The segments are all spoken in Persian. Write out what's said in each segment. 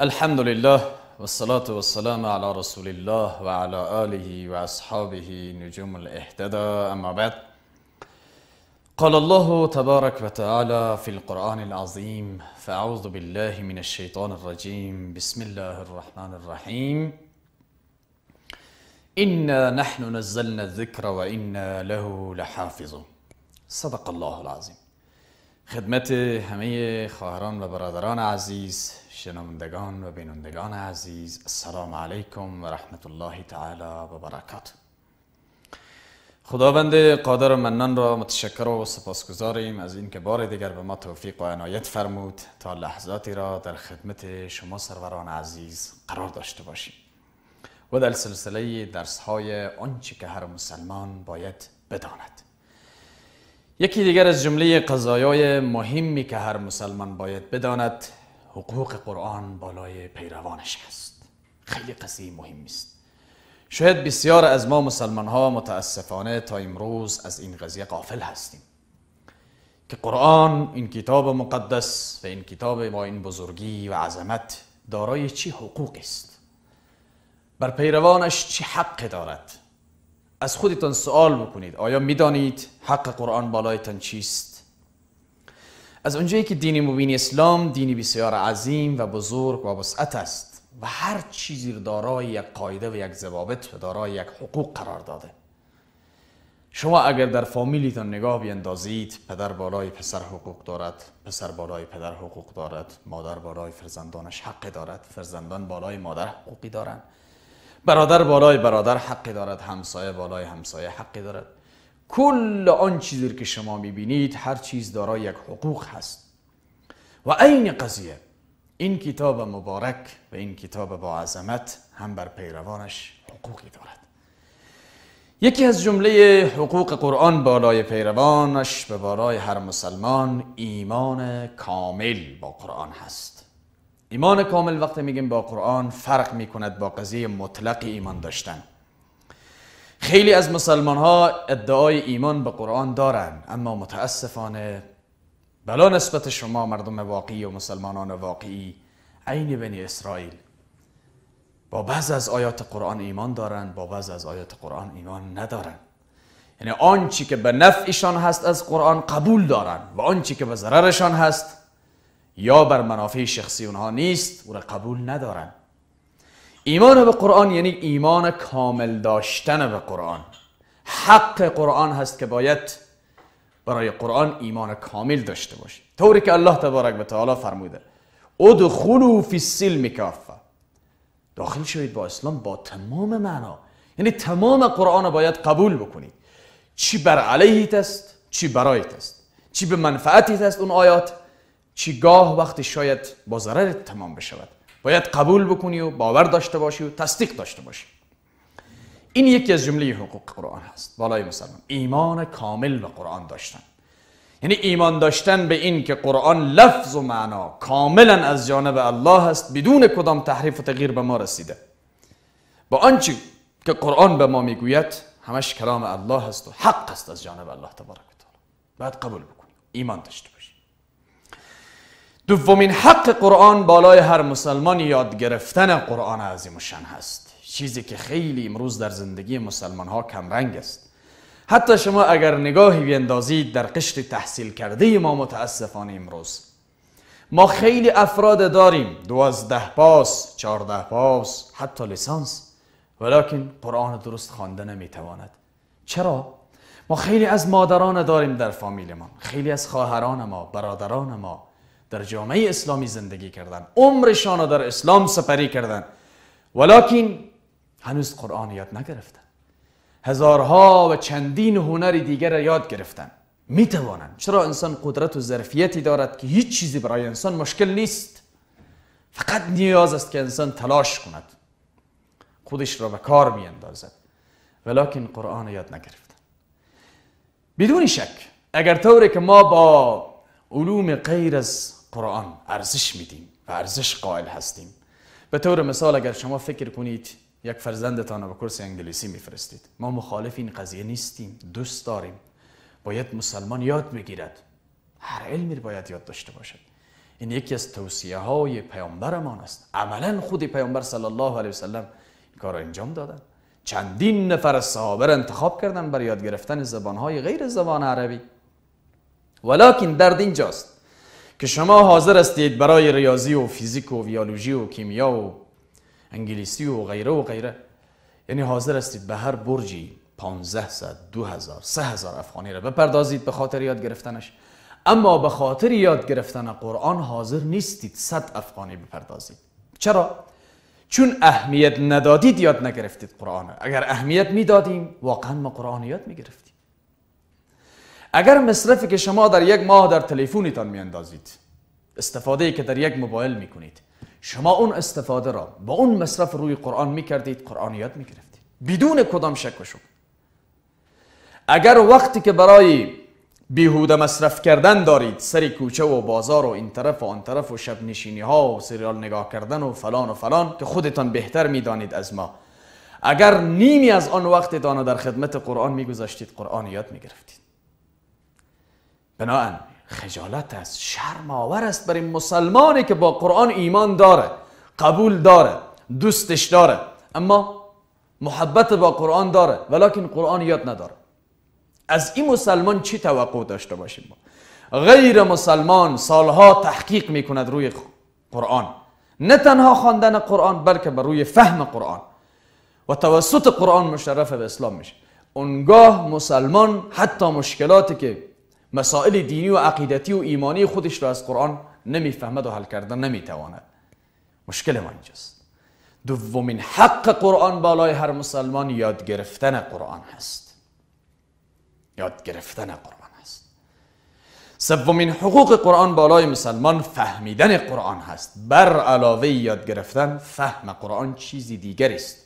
الحمد لله والصلاة والسلام على رسول الله وعلى آله وأصحابه نجوم الاهتدى أما بعد قال الله تبارك وتعالى في القرآن العظيم فأعوذ بالله من الشيطان الرجيم بسم الله الرحمن الرحيم إنا نحن نزلنا الذكر وإنا له لحافظ صدق الله العظيم خدمت همه خواهران و برادران عزیز شنوندگان و بینندگان عزیز سلام علیکم و رحمت الله تعالی و برکات خداوند قادر و منان را متشکر و سپاسگزاریم از اینکه بار دیگر به ما توفیق و عنایت فرمود تا لحظاتی را در خدمت شما سروران عزیز قرار داشته باشیم و در سلسله درس های آنچه که هر مسلمان باید بداند یکی دیگر از جمله قضایای مهمی که هر مسلمان باید بداند حقوق قرآن بالای پیروانش هست خیلی قضیه مهمی است شاید بسیار از ما مسلمان ها متاسفانه تا امروز از این قضیه قافل هستیم که قرآن این کتاب مقدس و این کتاب با این بزرگی و عظمت دارای چی حقوق است بر پیروانش چه حق دارد از خودتان سوال بکنید آیا میدانید حق قرآن بالایتان چیست از اونجایی که دین مبین اسلام دینی بسیار عظیم و بزرگ و وسعت است و هر چیزی رو دارای یک قاعده و یک ضوابط و دارای یک حقوق قرار داده شما اگر در فامیلیتان نگاه بیندازید پدر بالای پسر حقوق دارد پسر بالای پدر حقوق دارد مادر بالای فرزندانش حق دارد فرزندان بالای مادر حقوقی دارند برادر بالای برادر حقی دارد همسایه بالای همسایه حقی دارد کل آن چیزی که شما میبینید هر چیز دارای یک حقوق هست و عین قضیه این کتاب مبارک و این کتاب با عظمت هم بر پیروانش حقوقی دارد یکی از جمله حقوق قرآن بالای پیروانش به بالای هر مسلمان ایمان کامل با قرآن هست ایمان کامل وقتی میگیم با قرآن فرق میکند با قضیه مطلق ایمان داشتن خیلی از مسلمان ها ادعای ایمان به قرآن دارند اما متاسفانه بلا نسبت شما مردم واقعی و مسلمانان واقعی عین بنی اسرائیل با بعض از آیات قرآن ایمان دارند با بعض از آیات قرآن ایمان ندارند یعنی آنچی که به نفعشان هست از قرآن قبول دارند و آنچی که به ضررشان هست یا بر منافع شخصی اونها نیست او را قبول ندارند ایمان به قرآن یعنی ایمان کامل داشتن به قرآن حق قرآن هست که باید برای قرآن ایمان کامل داشته باشی طوری که الله تبارک و تعالی فرموده ادخلوا فی السلم کافه داخل شوید با اسلام با تمام معنا یعنی تمام قرآن باید قبول بکنید چی بر علیه است چی برایت است چی به منفعتیت است اون آیات چی گاه وقتی شاید با ضررت تمام بشود باید قبول بکنی و باور داشته باشی و تصدیق داشته باشی این یکی از جمله حقوق قرآن هست بالای مسلمان ایمان کامل به قرآن داشتن یعنی ایمان داشتن به این که قرآن لفظ و معنا کاملا از جانب الله است بدون کدام تحریف و تغییر به ما رسیده با آنچه که قرآن به ما میگوید همش کلام الله هست و حق است از جانب الله تبارک و تعالی باید قبول بکنی، ایمان داشته باشی. دومین حق قرآن بالای هر مسلمان یاد گرفتن قرآن عظیم شن هست چیزی که خیلی امروز در زندگی مسلمان ها رنگ است حتی شما اگر نگاهی بیندازید در قشر تحصیل کرده ما متاسفانه امروز ما خیلی افراد داریم دوازده پاس، چارده پاس، حتی لیسانس ولیکن قرآن درست خوانده نمیتواند چرا؟ ما خیلی از مادران داریم در فامیل ما خیلی از خواهران ما، برادران ما در جامعه اسلامی زندگی کردن عمرشان را در اسلام سپری کردن ولیکن هنوز قرآن یاد نگرفتن هزارها و چندین هنری دیگر را یاد گرفتن می توانند چرا انسان قدرت و ظرفیتی دارد که هیچ چیزی برای انسان مشکل نیست فقط نیاز است که انسان تلاش کند خودش را به کار اندازد ولیکن قرآن یاد نگرفتن بدون شک اگر طوری که ما با علوم غیر از قرآن ارزش میدیم و ارزش قائل هستیم به طور مثال اگر شما فکر کنید یک فرزندتان رو به کورس انگلیسی میفرستید ما مخالف این قضیه نیستیم دوست داریم باید مسلمان یاد بگیرد هر علمی باید یاد داشته باشد این یکی از توصیه های پیامبرمان است عملا خود پیامبر صلی الله علیه وسلم این کار را انجام دادن چندین نفر از صحابه را انتخاب کردن برای یاد گرفتن زبان های غیر زبان عربی ولیکن درد اینجاست که شما حاضر هستید برای ریاضی و فیزیک و بیولوژی و کیمیا و انگلیسی و غیره و غیره یعنی حاضر هستید به هر برجی 15 ست دو هزار سه هزار افغانی را بپردازید به خاطر یاد گرفتنش اما به خاطر یاد گرفتن قرآن حاضر نیستید صد افغانی بپردازید چرا؟ چون اهمیت ندادید یاد نگرفتید قرآن اگر اهمیت میدادیم واقعا ما قرآن یاد میگرفتیم اگر مصرفی که شما در یک ماه در تلفونتان میاندازید استفاده ای که در یک موبایل میکنید شما اون استفاده را با اون مصرف روی قرآن میکردید قرآن یاد میگرفتید بدون کدام شک و شک اگر وقتی که برای بیهوده مصرف کردن دارید سری کوچه و بازار و این طرف و آن طرف و شب نشینی ها و سریال نگاه کردن و فلان و فلان که خودتان بهتر میدانید از ما اگر نیمی از آن وقتتان در خدمت قرآن میگذاشتید قرآن یاد میگرفتید بناهن خجالت است شرم آور است برای مسلمانی که با قرآن ایمان داره قبول داره دوستش داره اما محبت با قرآن داره ولیکن قرآن یاد نداره از این مسلمان چی توقع داشته باشیم با؟ غیر مسلمان سالها تحقیق میکند روی قرآن نه تنها خواندن قرآن بلکه بر روی فهم قرآن و توسط قرآن مشرف به اسلام میشه اونگاه مسلمان حتی مشکلاتی که مسائل دینی و عقیدتی و ایمانی خودش را از قرآن نمیفهمد و حل کردن نمیتواند مشکل ما اینجاست دومین حق قرآن بالای هر مسلمان یاد گرفتن قرآن هست یاد گرفتن قرآن هست سومین حقوق قرآن بالای مسلمان فهمیدن قرآن هست بر علاوه یاد گرفتن فهم قرآن چیزی دیگر است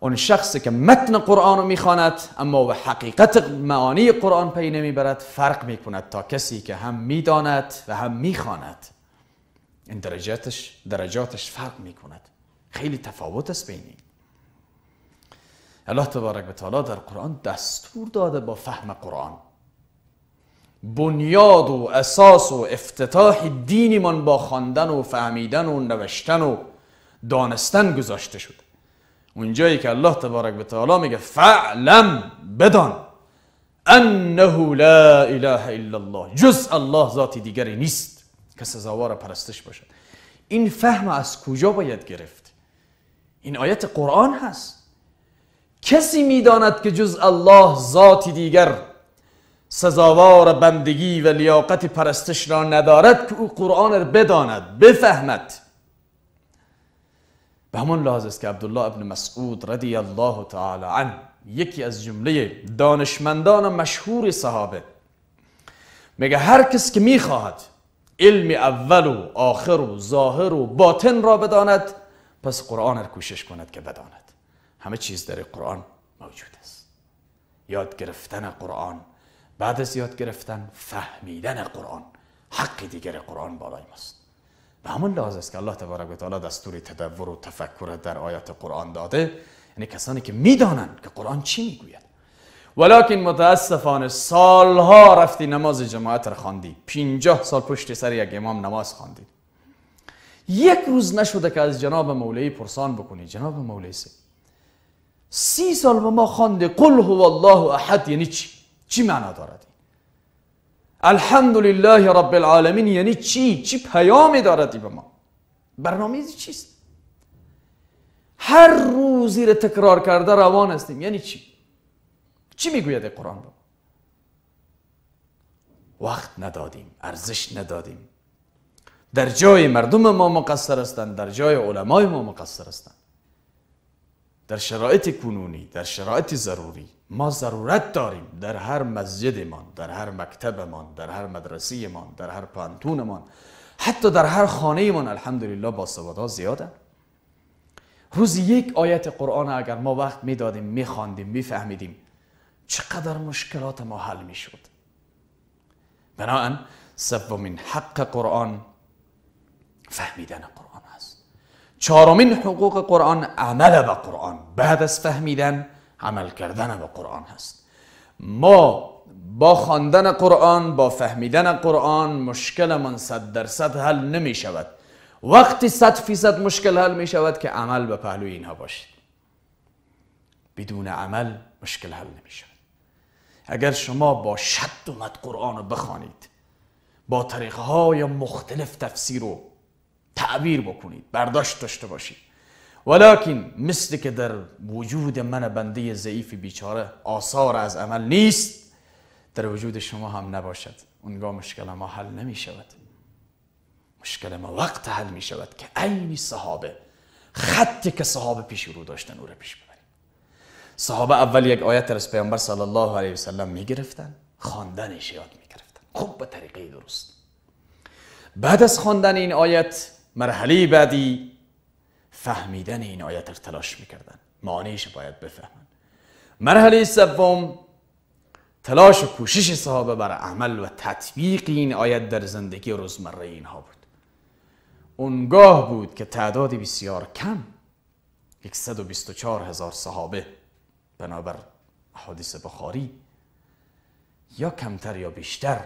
اون شخصی که متن قرآن رو میخواند اما به حقیقت معانی قرآن پی نمیبرد فرق میکند تا کسی که هم میداند و هم میخواند این درجاتش درجاتش فرق میکند خیلی تفاوت است بین الله تبارک و تعالی در قرآن دستور داده با فهم قرآن بنیاد و اساس و افتتاح من با خواندن و فهمیدن و نوشتن و دانستن گذاشته شده اونجایی که الله تبارک به تعالی میگه فعلم بدان انه لا اله الا الله جز الله ذاتی دیگری نیست که سزاوار پرستش باشد این فهم از کجا باید گرفت این آیت قرآن هست کسی میداند که جز الله ذاتی دیگر سزاوار بندگی و لیاقت پرستش را ندارد که او قرآن را بداند بفهمد به همان لحاظ است که عبدالله ابن مسعود رضی الله تعالی عنه یکی از جمله دانشمندان مشهور صحابه میگه هر کس که میخواهد علم اول و آخر و ظاهر و باطن را بداند پس قرآن را کوشش کند که بداند همه چیز در قرآن موجود است یاد گرفتن قرآن بعد از یاد گرفتن فهمیدن قرآن حق دیگر قرآن بالای ماست به همون لحاظ است که الله تبارک و تعالی دستور تدور و تفکر در آیات قرآن داده یعنی کسانی که میدانند که قرآن چی میگوید ولیکن متاسفانه سالها رفتی نماز جماعت را خواندی 50 سال پشت سر یک امام نماز خواندی یک روز نشده که از جناب مولای پرسان بکنی جناب مولای سه سی سال به ما خوانده قل هو الله احد یعنی چی چی معنا دارد الحمدلله رب العالمین یعنی چی؟ چی پیامی داردی به ما؟ برنامه چیست؟ هر روزی رو تکرار کرده روان هستیم یعنی چی؟ چی میگوید قرآن به وقت ندادیم ارزش ندادیم در جای مردم ما مقصر هستند در جای علمای ما مقصر هستند در شرایط کنونی در شرایط ضروری ما ضرورت داریم در هر مسجدمان در هر مکتبمان در هر مدرسهمان در هر پانتونمان حتی در هر خانه ما، الحمدلله باسوادها زیاده روز یک آیت قرآن اگر ما وقت میدادیم میخواندیم میفهمیدیم چقدر مشکلات ما حل میشد بنابراین من حق قرآن فهمیدن قرآن چهارمین حقوق قرآن عمل به قرآن بعد از فهمیدن عمل کردن به قرآن هست ما با خواندن قرآن با فهمیدن قرآن من صد درصد حل نمی شود وقتی صد فیصد مشکل حل می شود که عمل به پهلوی اینها باشید بدون عمل مشکل حل نمی شود اگر شما با شد اومد قرآن رو بخوانید با طریقه های مختلف تفسیر و تعبیر بکنید برداشت داشته باشید ولیکن مثل که در وجود من بنده ضعیف بیچاره آثار از عمل نیست در وجود شما هم نباشد اونگاه مشکل ما حل نمی شود مشکل ما وقت حل می شود که عینی صحابه خطی که صحابه پیش رو داشتن او را پیش ببریم صحابه اول یک آیت از پیامبر صلی الله علیه وسلم می گرفتن خواندنش یاد می گرفتن خوب به طریقه درست بعد از خواندن این آیت مرحله بعدی فهمیدن این آیت رو تلاش میکردن معانیش باید بفهمن مرحله سوم تلاش و کوشش صحابه بر عمل و تطبیق این آیت در زندگی روزمره اینها بود اونگاه بود که تعداد بسیار کم 124 هزار صحابه بنابر حادث بخاری یا کمتر یا بیشتر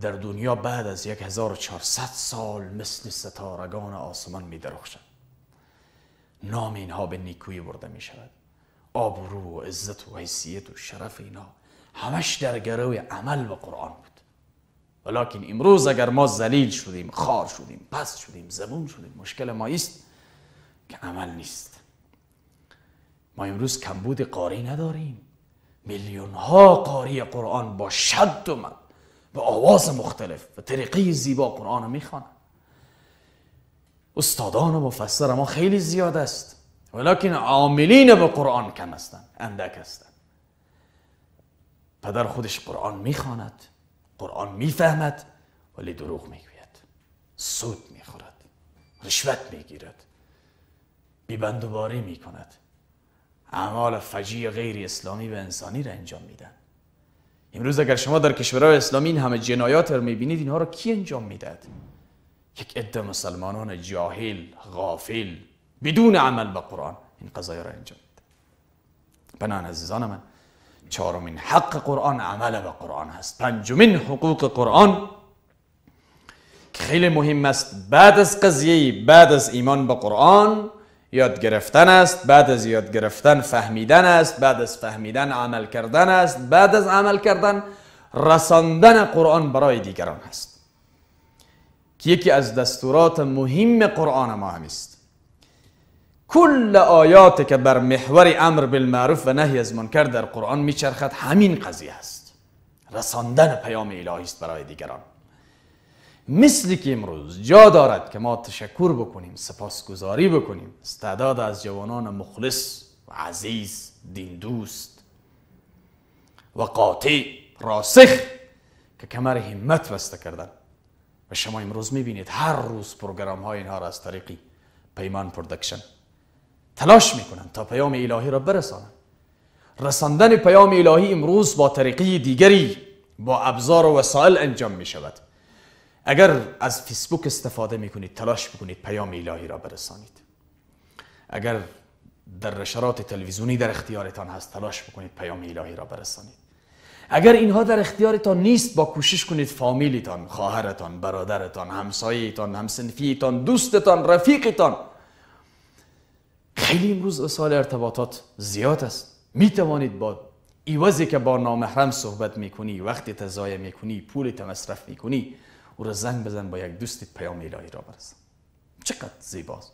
در دنیا بعد از 1400 سال مثل ستارگان آسمان می درخشند نام اینها به نیکویی برده می شود آبرو و عزت و حیثیت و شرف اینا همش در گروه عمل و قرآن بود ولیکن امروز اگر ما زلیل شدیم خار شدیم پست شدیم زبون شدیم مشکل ما است که عمل نیست ما امروز کمبود قاری نداریم میلیون ها قاری قرآن با شد و به آواز مختلف و طریقه زیبا قرآن رو استادان و مفسر ما خیلی زیاد است ولیکن عاملین به قرآن کم هستند اندک هستند پدر خودش قرآن میخواند قرآن میفهمد ولی دروغ میگوید سود میخورد رشوت میگیرد بیبندوباری میکند اعمال فجی غیر اسلامی به انسانی را انجام میدن امروز اگر شما در کشورهای اسلامی این همه جنایات رو میبینید اینها رو کی انجام میداد یک عده مسلمانان جاهل غافل بدون عمل به قرآن این قضایی را انجام میداد بنان عزیزان من چهارمین حق قرآن عمل به قرآن هست پنجمین حقوق قرآن که خیلی مهم است بعد از قضیه بعد از ایمان به قرآن یاد گرفتن است بعد از یاد گرفتن فهمیدن است بعد از فهمیدن عمل کردن است بعد از عمل کردن رساندن قرآن برای دیگران است که یکی از دستورات مهم قرآن ما هم است کل آیات که بر محور امر بالمعروف و نهی از منکر در قرآن میچرخد همین قضیه است رساندن پیام الهی است برای دیگران مثلی که امروز جا دارد که ما تشکر بکنیم سپاسگزاری بکنیم استعداد از جوانان مخلص و عزیز دین دوست و قاطع راسخ که کمر همت بسته کردن و شما امروز میبینید هر روز پروگرام های اینها را از طریق پیمان پردکشن تلاش میکنن تا پیام الهی را برسانن رساندن پیام الهی امروز با طریقی دیگری با ابزار و وسایل انجام می شود اگر از فیسبوک استفاده می کنید تلاش بکنید پیام الهی را برسانید اگر در نشرات تلویزیونی در اختیارتان هست تلاش بکنید پیام الهی را برسانید اگر اینها در اختیارتان نیست با کوشش کنید فامیلتان خواهرتان برادرتان همسایهتان همسنفیتان دوستتان رفیقتان خیلی امروز اصال ارتباطات زیاد است می توانید با ایوازی که با نامحرم صحبت میکنی وقتی تزایه میکنی پول مصرف میکنی او را زنگ بزن با یک دوستی پیام الهی را برسن چقدر زیباست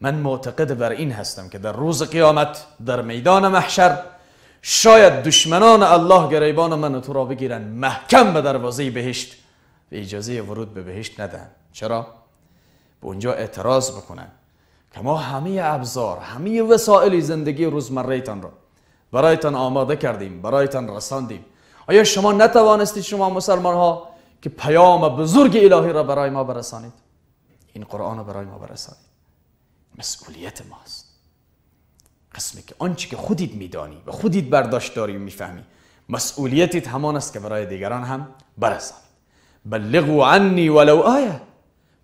من معتقد بر این هستم که در روز قیامت در میدان محشر شاید دشمنان الله گریبان من و تو را بگیرن محکم به دروازه بهشت و اجازه ورود به بهشت ندن چرا؟ به اونجا اعتراض بکنن که ما همه ابزار همه وسایل زندگی رو را برایتان آماده کردیم برایتان رساندیم آیا شما نتوانستید شما مسلمان ها که پیام بزرگ الهی را برای ما برسانید این قرآن را برای ما برسانید مسئولیت ماست قسمی که آنچه که خودید میدانی و خودید برداشت داری و میفهمی مسئولیتیت همان است که برای دیگران هم برسانید بلغو عنی ولو آیه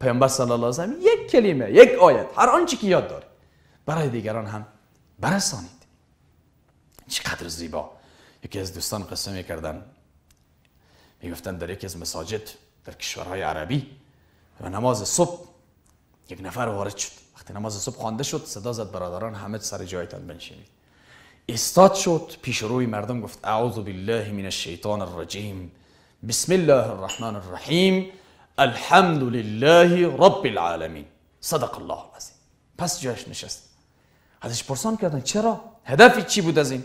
پیامبر صلی الله علیه یک کلمه یک آیت هر آنچه که یاد داری برای دیگران هم برسانید چقدر زیبا یکی از دوستان قسم کردن میگفتن در یکی از مساجد در کشورهای عربی و نماز صبح یک نفر وارد شد وقتی نماز صبح خوانده شد صدا زد برادران همه سر جایتان بنشینید استاد شد پیش روی مردم گفت اعوذ بالله من الشیطان الرجیم بسم الله الرحمن الرحیم الحمد لله رب العالمین صدق الله العظیم پس جایش نشست ازش پرسان کردن چرا هدفی چی بود از این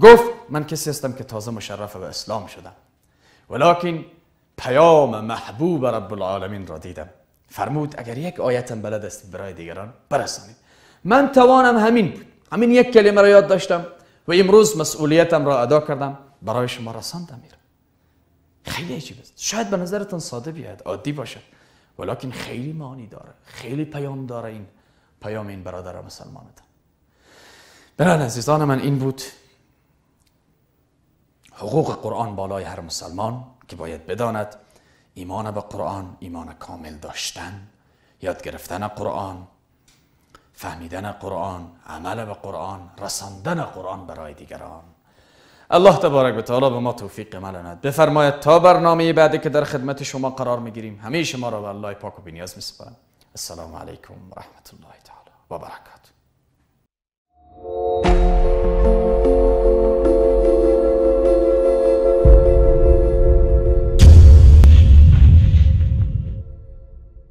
گفت من کسی هستم که تازه مشرف به اسلام شدم ولکن پیام محبوب رب العالمین را دیدم فرمود اگر یک آیتم بلد است برای دیگران برسانید من توانم همین بود همین یک کلمه را یاد داشتم و امروز مسئولیتم را ادا کردم برای شما رساندم میرم خیلی عجیب است شاید به نظرتان ساده بیاد عادی باشد ولکن خیلی معانی داره خیلی پیام داره این پیام این برادر مسلمانتان بران عزیزان من این بود حقوق قرآن بالای هر مسلمان که باید بداند ایمان به قرآن ایمان کامل داشتن یاد گرفتن قرآن فهمیدن قرآن عمل به قرآن رساندن قرآن برای دیگران الله تبارک و تعالی به ما توفیق ملند بفرماید تا برنامه بعدی که در خدمت شما قرار میگیریم همه شما را به الله پاک و بینیاز میسپارم السلام علیکم و رحمت الله تعالی و برکات